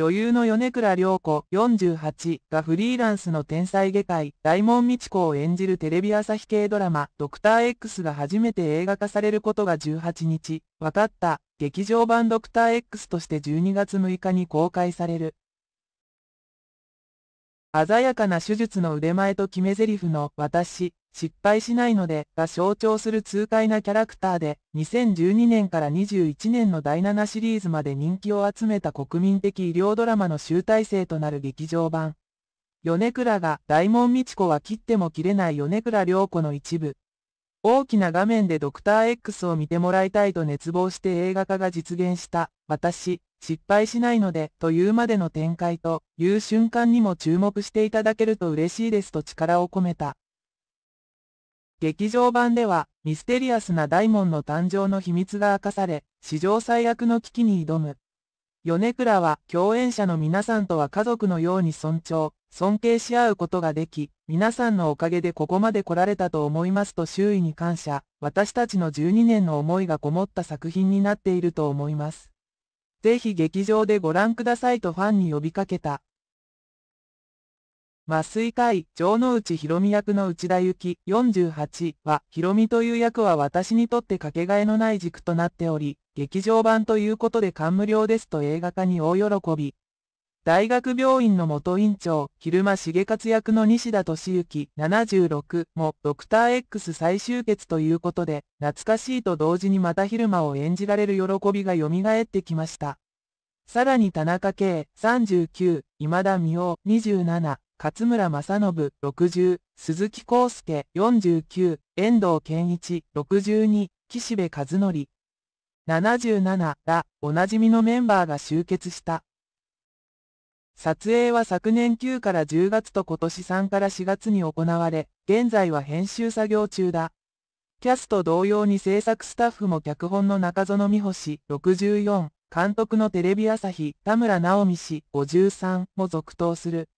女優の米倉涼子48がフリーランスの天才外科医、大門美智子を演じるテレビ朝日系ドラマ、ドクター X が初めて映画化されることが18日、分かった、劇場版ドクター X として12月6日に公開される。鮮やかな手術の腕前と決め台詞の私、失敗しないのでが象徴する痛快なキャラクターで、2012年から21年の第7シリーズまで人気を集めた国民的医療ドラマの集大成となる劇場版。米倉が大門道子は切っても切れない米倉良子の一部、大きな画面でドクター X を見てもらいたいと熱望して映画化が実現した、私、失敗しないので、というまでの展開という瞬間にも注目していただけると嬉しいですと力を込めた。劇場版では、ミステリアスな大門の誕生の秘密が明かされ、史上最悪の危機に挑む。米倉は、共演者の皆さんとは家族のように尊重、尊敬し合うことができ、皆さんのおかげでここまで来られたと思いますと周囲に感謝、私たちの12年の思いがこもった作品になっていると思います。ぜひ劇場でご覧くださいとファンに呼びかけた。麻酔科医、城之内ひろみ役の内田幸き48は、ひろみという役は私にとってかけがえのない軸となっており、劇場版ということで感無量ですと映画化に大喜び、大学病院の元院長、昼間茂活役の西田敏行76もドクター X 最終決ということで、懐かしいと同時にまた昼間を演じられる喜びが蘇ってきました。さらに田中圭39、今田美桜27、勝村正信60、鈴木康介49、遠藤健一62、岸辺和則77らおなじみのメンバーが集結した。撮影は昨年9から10月と今年3から4月に行われ、現在は編集作業中だ。キャスト同様に制作スタッフも脚本の中園美穂氏64、監督のテレビ朝日田村直美氏53も続投する。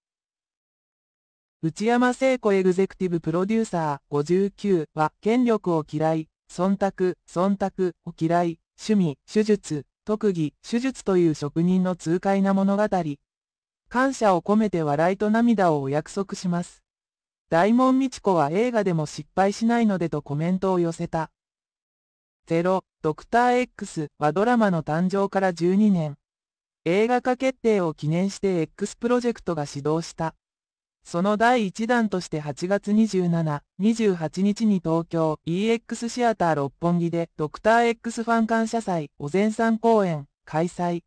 内山聖子エグゼクティブプロデューサー59は権力を嫌い、忖度、忖度を嫌い、趣味、手術、特技、手術という職人の痛快な物語、感謝を込めて笑いと涙をお約束します。大門美智子は映画でも失敗しないのでとコメントを寄せた。ロ、ドクター X はドラマの誕生から12年。映画化決定を記念して X プロジェクトが始動した。その第1弾として8月27、28日に東京 EX シアター六本木でドクター X ファン感謝祭お膳さん公演開催。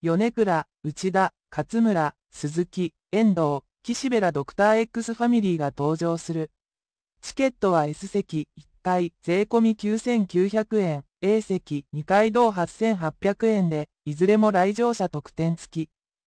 米倉、内田、勝村、鈴木、遠藤、岸辺らドクター X ファミリーが登場する。チケットは S 席1階税込9900円、A 席2階同8800円で、いずれも来場者特典付き。